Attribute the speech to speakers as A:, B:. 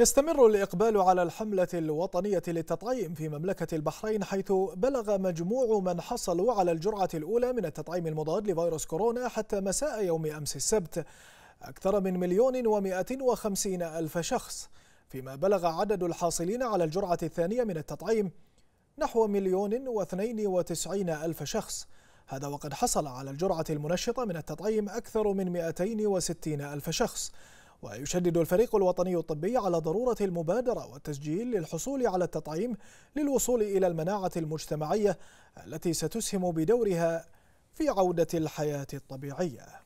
A: يستمر الإقبال على الحملة الوطنية للتطعيم في مملكة البحرين حيث بلغ مجموع من حصلوا على الجرعة الأولى من التطعيم المضاد لفيروس كورونا حتى مساء يوم أمس السبت أكثر من مليون ومائة وخمسين ألف شخص فيما بلغ عدد الحاصلين على الجرعة الثانية من التطعيم نحو مليون واثنين وتسعين ألف شخص هذا وقد حصل على الجرعة المنشطة من التطعيم أكثر من وستين ألف شخص ويشدد الفريق الوطني الطبي على ضرورة المبادرة والتسجيل للحصول على التطعيم للوصول إلى المناعة المجتمعية التي ستسهم بدورها في عودة الحياة الطبيعية